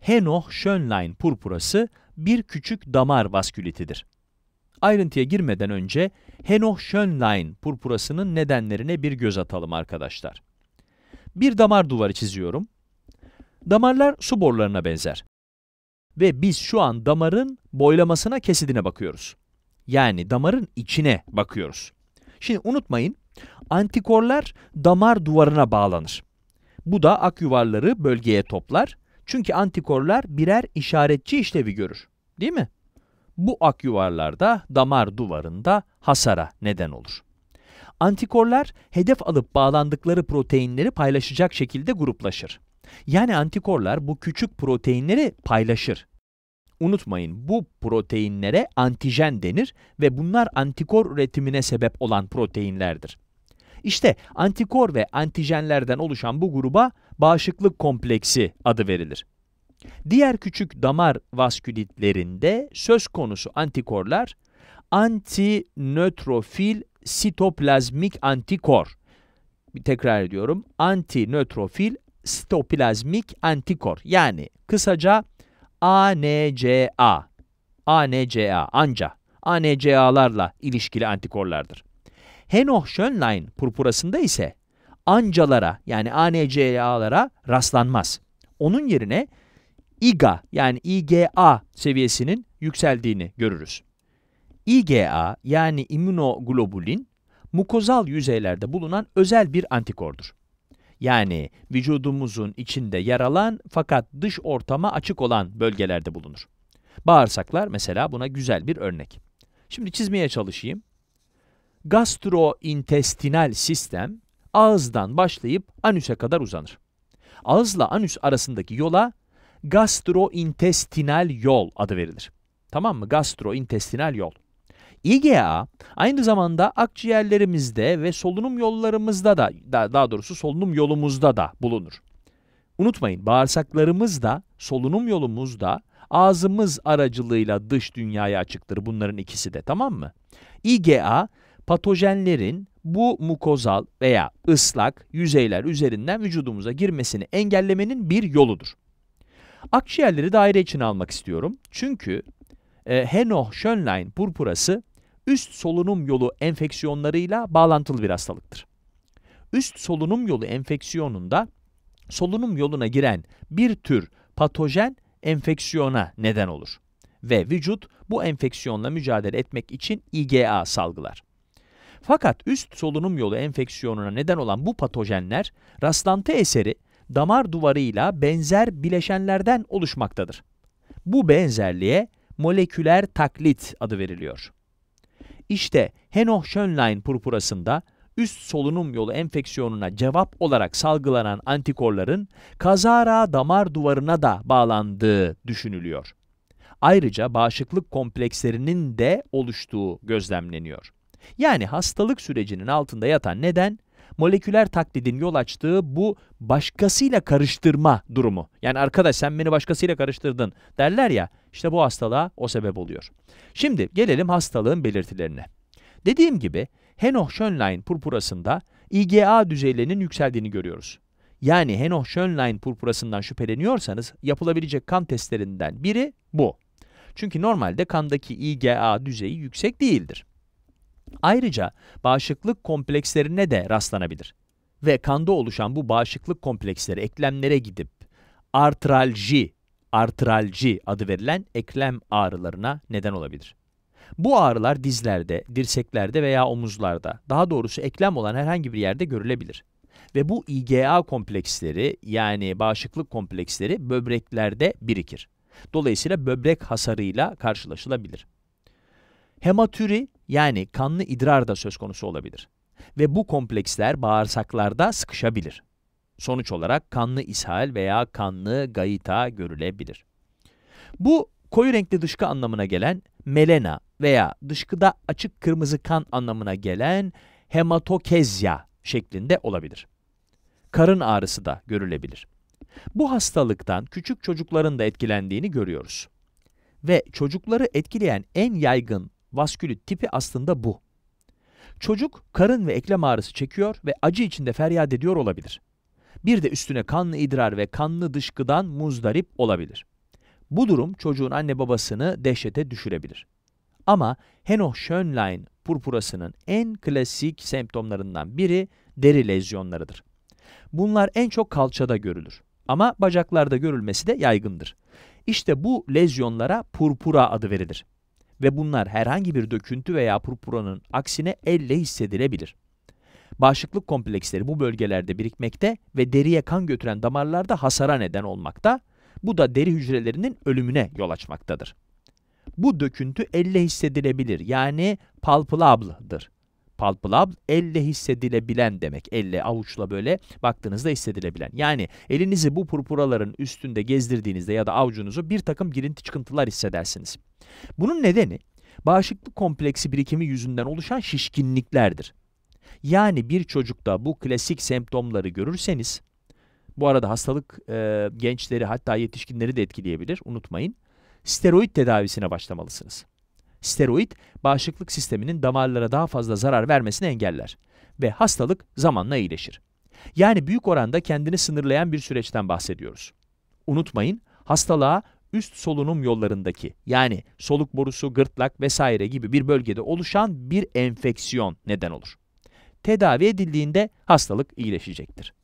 Henoch-Schönlein purpurası bir küçük damar vaskülitidir. Ayrıntıya girmeden önce Henoch-Schönlein purpurasının nedenlerine bir göz atalım arkadaşlar. Bir damar duvarı çiziyorum. Damarlar su borularına benzer. Ve biz şu an damarın boylamasına kesidine bakıyoruz. Yani damarın içine bakıyoruz. Şimdi unutmayın, antikorlar damar duvarına bağlanır. Bu da akyuvarları bölgeye toplar çünkü antikorlar birer işaretçi işlevi görür. Değil mi? Bu ak yuvarlarda damar duvarında hasara neden olur. Antikorlar hedef alıp bağlandıkları proteinleri paylaşacak şekilde gruplaşır. Yani antikorlar bu küçük proteinleri paylaşır. Unutmayın bu proteinlere antijen denir ve bunlar antikor üretimine sebep olan proteinlerdir. İşte antikor ve antijenlerden oluşan bu gruba bağışıklık kompleksi adı verilir. Diğer küçük damar vaskülitlerinde söz konusu antikorlar antinötrofil sitoplazmik antikor. Tekrar ediyorum. Antinötrofil sitoplazmik antikor. Yani kısaca ANCA. ANCA anca. ANCA'larla ilişkili antikorlardır. Henoch-Schönlein purpurasında ise ancalara yani ANCA'lara rastlanmaz. Onun yerine IGA yani IgA seviyesinin yükseldiğini görürüz. IgA yani immünoglobulin mukozal yüzeylerde bulunan özel bir antikordur. Yani vücudumuzun içinde yer alan fakat dış ortama açık olan bölgelerde bulunur. Bağırsaklar mesela buna güzel bir örnek. Şimdi çizmeye çalışayım. Gastrointestinal sistem ağızdan başlayıp anüse kadar uzanır. Ağızla anüs arasındaki yola gastrointestinal yol adı verilir. Tamam mı? Gastrointestinal yol. IGA aynı zamanda akciğerlerimizde ve solunum yollarımızda da daha doğrusu solunum yolumuzda da bulunur. Unutmayın bağırsaklarımız da solunum yolumuz da ağzımız aracılığıyla dış dünyaya açıktır bunların ikisi de tamam mı? IGA patojenlerin bu mukozal veya ıslak yüzeyler üzerinden vücudumuza girmesini engellemenin bir yoludur. Akciğerleri daire içine almak istiyorum. Çünkü e, Henoch-Schönlein purpurası üst solunum yolu enfeksiyonlarıyla bağlantılı bir hastalıktır. Üst solunum yolu enfeksiyonunda solunum yoluna giren bir tür patojen enfeksiyona neden olur ve vücut bu enfeksiyonla mücadele etmek için IgA salgılar. Fakat üst solunum yolu enfeksiyonuna neden olan bu patojenler rastlantı eseri damar duvarıyla benzer bileşenlerden oluşmaktadır. Bu benzerliğe moleküler taklit adı veriliyor. İşte Henoch Schönlein purpurasında üst solunum yolu enfeksiyonuna cevap olarak salgılanan antikorların kazara damar duvarına da bağlandığı düşünülüyor. Ayrıca bağışıklık komplekslerinin de oluştuğu gözlemleniyor. Yani hastalık sürecinin altında yatan neden moleküler taklidin yol açtığı bu başkasıyla karıştırma durumu. Yani arkadaş sen beni başkasıyla karıştırdın derler ya işte bu hastalığa o sebep oluyor. Şimdi gelelim hastalığın belirtilerine. Dediğim gibi Henoch-Schönlein purpurasında IgA düzeylerinin yükseldiğini görüyoruz. Yani Henoch-Schönlein purpurasından şüpheleniyorsanız yapılabilecek kan testlerinden biri bu. Çünkü normalde kandaki IgA düzeyi yüksek değildir. Ayrıca bağışıklık komplekslerine de rastlanabilir. Ve kanda oluşan bu bağışıklık kompleksleri eklemlere gidip artralji, artralji adı verilen eklem ağrılarına neden olabilir. Bu ağrılar dizlerde, dirseklerde veya omuzlarda, daha doğrusu eklem olan herhangi bir yerde görülebilir. Ve bu IgA kompleksleri yani bağışıklık kompleksleri böbreklerde birikir. Dolayısıyla böbrek hasarıyla karşılaşılabilir. Hematüri yani kanlı idrar da söz konusu olabilir. Ve bu kompleksler bağırsaklarda sıkışabilir. Sonuç olarak kanlı ishal veya kanlı gaita görülebilir. Bu koyu renkli dışkı anlamına gelen melena veya dışkıda açık kırmızı kan anlamına gelen hematokezya şeklinde olabilir. Karın ağrısı da görülebilir. Bu hastalıktan küçük çocukların da etkilendiğini görüyoruz. Ve çocukları etkileyen en yaygın vaskülit tipi aslında bu. Çocuk karın ve eklem ağrısı çekiyor ve acı içinde feryat ediyor olabilir. Bir de üstüne kanlı idrar ve kanlı dışkıdan muzdarip olabilir. Bu durum çocuğun anne babasını dehşete düşürebilir. Ama Henoch Schönlein purpurasının en klasik semptomlarından biri deri lezyonlarıdır. Bunlar en çok kalçada görülür ama bacaklarda görülmesi de yaygındır. İşte bu lezyonlara purpura adı verilir ve bunlar herhangi bir döküntü veya purpuranın aksine elle hissedilebilir. Bağışıklık kompleksleri bu bölgelerde birikmekte ve deriye kan götüren damarlarda hasara neden olmakta, bu da deri hücrelerinin ölümüne yol açmaktadır. Bu döküntü elle hissedilebilir yani palpable'dır palpable elle hissedilebilen demek. Elle avuçla böyle baktığınızda hissedilebilen. Yani elinizi bu purpuraların üstünde gezdirdiğinizde ya da avucunuzu bir takım girinti çıkıntılar hissedersiniz. Bunun nedeni bağışıklık kompleksi birikimi yüzünden oluşan şişkinliklerdir. Yani bir çocukta bu klasik semptomları görürseniz, bu arada hastalık e, gençleri hatta yetişkinleri de etkileyebilir, unutmayın. Steroid tedavisine başlamalısınız steroid bağışıklık sisteminin damarlara daha fazla zarar vermesini engeller ve hastalık zamanla iyileşir. Yani büyük oranda kendini sınırlayan bir süreçten bahsediyoruz. Unutmayın, hastalığa üst solunum yollarındaki yani soluk borusu, gırtlak vesaire gibi bir bölgede oluşan bir enfeksiyon neden olur. Tedavi edildiğinde hastalık iyileşecektir.